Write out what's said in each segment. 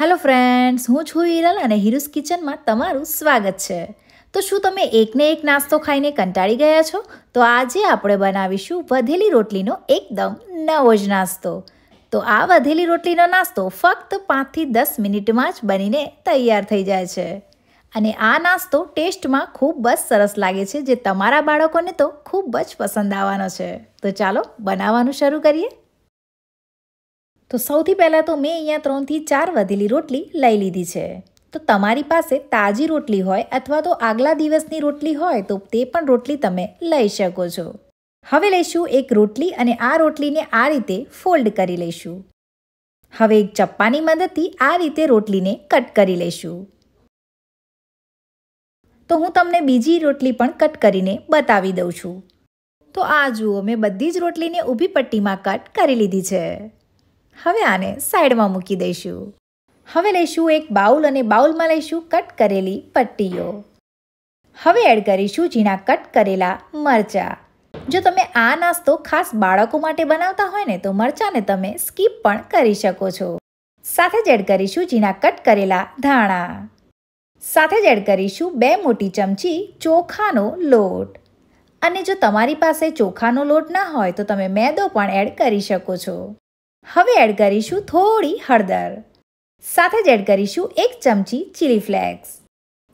hello friends હું છું હિરલ અને હિરુસ કિચનમાં તમારું સ્વાગત છે તો શું તમે એકને એક નાસ્તો ખાઈને કંટાળી ગયા છો તો આજે આપણે બનાવીશું વધેલી રોટલીનો એકદમ નવો જ નાસ્તો તો આ વધેલી રોટલીનો નાસ્તો ફક્ત પાંચથી દસ મિનિટમાં જ બનીને તૈયાર થઈ જાય છે અને આ નાસ્તો ટેસ્ટમાં ખૂબ જ સરસ લાગે છે જે તમારા બાળકોને તો ખૂબ જ પસંદ આવવાનો છે તો ચાલો બનાવવાનું શરૂ કરીએ તો સૌથી પહેલાં તો મેં અહીંયા ત્રણથી ચાર વધેલી રોટલી લઈ લીધી છે તો તમારી પાસે તાજી રોટલી હોય અથવા તો આગલા દિવસની રોટલી હોય તો તે પણ રોટલી તમે લઈ શકો છો હવે લઈશું એક રોટલી અને આ રોટલીને આ રીતે ફોલ્ડ કરી લઈશું હવે એક ચપ્પાની મદદથી આ રીતે રોટલીને કટ કરી લઈશું તો હું તમને બીજી રોટલી પણ કટ કરીને બતાવી દઉં છું તો આ જુઓ મેં બધી જ રોટલીને ઊભી પટ્ટીમાં કટ કરી લીધી છે હવે આને સાઈડમાં મૂકી દઈશું હવે લઈશું એક બાઉલ અને બાઉલમાં લઈશું કટ કરેલી પટ્ટીઓ હવે એડ કરીશું ઝીણા કટ કરેલા મરચાં જો તમે આ નાસ્તો ખાસ બાળકો માટે બનાવતા હોય ને તો મરચાંને તમે સ્કીપ પણ કરી શકો છો સાથે જ એડ કરીશું ઝીણા કટ કરેલા ધાણા સાથે જ એડ કરીશું બે મોટી ચમચી ચોખાનો લોટ અને જો તમારી પાસે ચોખાનો લોટ ના હોય તો તમે મેદો પણ એડ કરી શકો છો હવે એડ કરીશું થોડી હળદર સાથે જ એડ કરીશું એક ચમચી ચીલી ફ્લેક્સ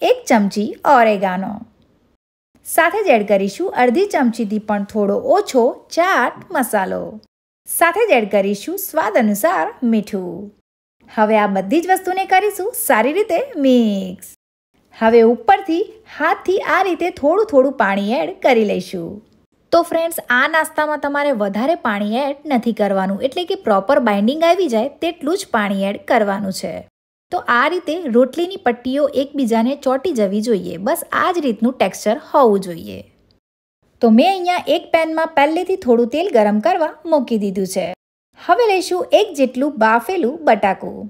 એક ચમચી ઓરેગાનો સાથે જ એડ કરીશું અડધી ચમચીથી પણ થોડો ઓછો ચાટ મસાલો સાથે જ એડ કરીશું સ્વાદ અનુસાર મીઠું હવે આ બધી જ વસ્તુને કરીશું સારી રીતે મિક્સ હવે ઉપરથી હાથથી આ રીતે થોડું થોડું પાણી એડ કરી લઈશું તો ફ્રેન્ડ્સ આ નાસ્તામાં તમારે વધારે પાણી એડ નથી કરવાનું એટલે કે પ્રોપર બાઇન્ડિંગ આવી જાય તેટલું જ પાણી એડ કરવાનું છે તો આ રીતે રોટલીની પટ્ટીઓ એકબીજાને ચોંટી જવી જોઈએ બસ આ જ રીતનું ટેક્સચર હોવું જોઈએ તો મેં અહીંયા એક પેનમાં પહેલેથી થોડું તેલ ગરમ કરવા મૂકી દીધું છે હવે લઈશું એક જેટલું બાફેલું બટાકું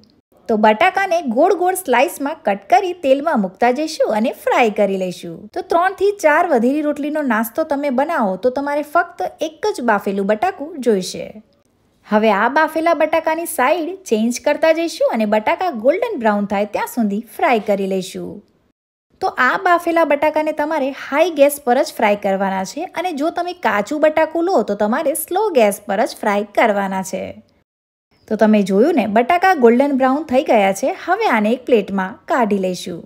તો બટાકાને ગોળ ગોળ સ્લાઇસમાં કટ કરી તેલમાં મૂકતા જઈશું અને ફ્રાય કરી લઈશું તો ત્રણથી ચાર વધેલી રોટલીનો નાસ્તો તમે બનાવો તો તમારે ફક્ત એક જ બાફેલું બટાકું જોઈશે હવે આ બાફેલા બટાકાની સાઈડ ચેન્જ કરતા જઈશું અને બટાકા ગોલ્ડન બ્રાઉન થાય ત્યાં સુધી ફ્રાય કરી લઈશું તો આ બાફેલા બટાકાને તમારે હાઈ ગેસ પર જ ફ્રાય કરવાના છે અને જો તમે કાચું બટાકું લો તો તમારે સ્લો ગેસ પર જ ફ્રાય કરવાના છે તો તમે જોયું ને બટાકા ગોલ્ડન બ્રાઉન થઈ ગયા છે હવે આને એક પ્લેટમાં કાઢી લઈશું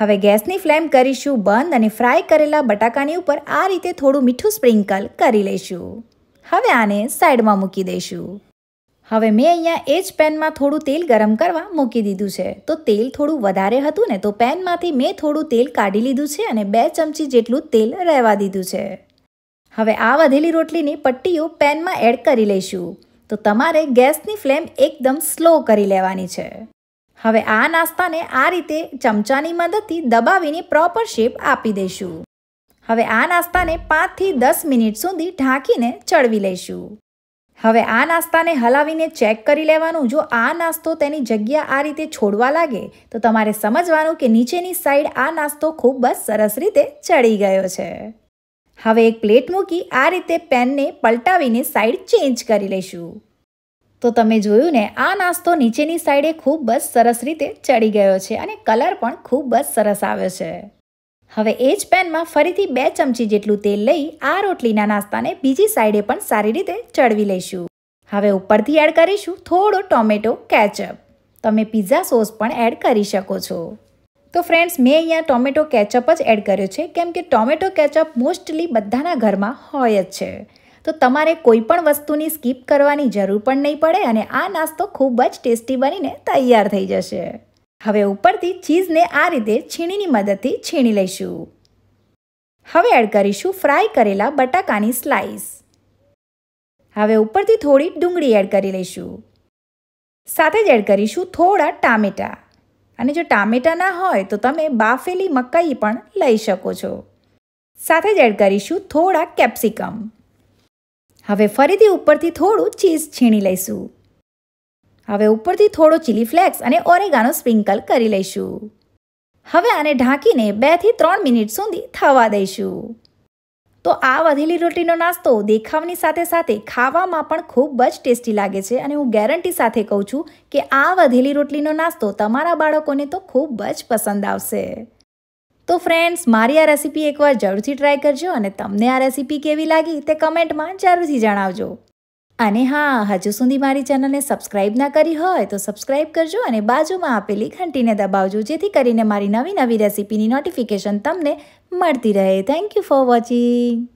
હવે ગેસની ફ્લેમ કરીશું બંધ અને ફ્રાય કરેલા બટાકાની ઉપર આ રીતે થોડું મીઠું સ્પ્રિંકલ કરી લઈશું હવે આને સાઈડમાં મૂકી દઈશું હવે મેં અહીંયા એ જ પેનમાં થોડું તેલ ગરમ કરવા મૂકી દીધું છે તો તેલ થોડું વધારે હતું ને તો પેનમાંથી મેં થોડું તેલ કાઢી લીધું છે અને બે ચમચી જેટલું તેલ રહેવા દીધું છે હવે આ વધેલી રોટલીની પટ્ટીઓ પેનમાં એડ કરી લઈશું તો તમારે ગેસની ફ્લેમ એકદમ સ્લો કરી લેવાની છે હવે આ નાસ્તાને આ રીતે ચમચાની મદદથી દબાવીને પ્રોપર શેપ આપી દઈશું હવે આ નાસ્તાને પાંચથી દસ મિનિટ સુધી ઢાંકીને ચડવી લઈશું હવે આ નાસ્તાને હલાવીને ચેક કરી લેવાનું જો આ નાસ્તો તેની જગ્યા આ રીતે છોડવા લાગે તો તમારે સમજવાનું કે નીચેની સાઈડ આ નાસ્તો ખૂબ જ સરસ રીતે ચડી ગયો છે હવે એક પ્લેટ મૂકી આ રીતે પેનને પલટાવીને સાઈડ ચેન્જ કરી લઈશું તો તમે જોયું ને આ નાસ્તો નીચેની સાઈડે ખૂબ જ સરસ રીતે ચડી ગયો છે અને કલર પણ ખૂબ જ સરસ આવ્યો છે હવે એ જ પેનમાં ફરીથી બે ચમચી જેટલું તેલ લઈ આ રોટલીના નાસ્તાને બીજી સાઈડે પણ સારી રીતે ચડવી લઈશું હવે ઉપરથી એડ કરીશું થોડો ટોમેટો કેચઅપ તમે પિઝા સોસ પણ એડ કરી શકો છો તો ફ્રેન્ડ્સ મેં અહીંયા ટોમેટો કેચઅપ જ એડ કર્યો છે કેમ કે ટોમેટો કેચઅપ મોસ્ટલી બધાના ઘરમાં હોય જ છે તો તમારે કોઈ પણ વસ્તુની સ્કીપ કરવાની જરૂર પણ નહીં પડે અને આ નાસ્તો ખૂબ જ ટેસ્ટી બનીને તૈયાર થઈ જશે હવે ઉપરથી ચીઝને આ રીતે છીણીની મદદથી છીણી લઈશું હવે એડ કરીશું ફ્રાય કરેલા બટાકાની સ્લાઈસ હવે ઉપરથી થોડી ડુંગળી એડ કરી લઈશું સાથે જ એડ કરીશું થોડા ટામેટાં અને જો ટામેટાં ના હોય તો તમે બાફેલી મકાઈ પણ લઈ શકો છો સાથે જ એડ કરીશું થોડા કેપ્સિકમ હવે ફરીથી ઉપરથી થોડું ચીઝ છીણી લઈશું હવે ઉપરથી થોડો ચીલી ફ્લેક્સ અને ઓરેગાનો સ્પ્રિંકલ કરી લઈશું હવે આને ઢાંકીને બેથી ત્રણ મિનિટ સુધી થવા દઈશું તો આ વધેલી રોટલીનો નાસ્તો દેખાવની સાથે સાથે ખાવામાં પણ ખૂબ જ ટેસ્ટી લાગે છે અને હું ગેરંટી સાથે કહું છું કે આ વધેલી રોટલીનો નાસ્તો તમારા બાળકોને તો ખૂબ જ પસંદ આવશે તો ફ્રેન્ડ્સ મારી આ રેસીપી એકવાર જરૂરથી ટ્રાય કરજો અને તમને આ રેસીપી કેવી લાગી તે કમેન્ટમાં જરૂરથી જણાવજો અને હા હજુ સુધી મારી ચેનલને સબસ્ક્રાઈબ ના કરી હોય તો સબસ્ક્રાઇબ કરજો અને બાજુમાં આપેલી ઘંટીને દબાવજો જેથી કરીને મારી નવી નવી રેસીપીની નોટિફિકેશન તમને મળતી રહે થેન્ક યુ ફોર વોચિંગ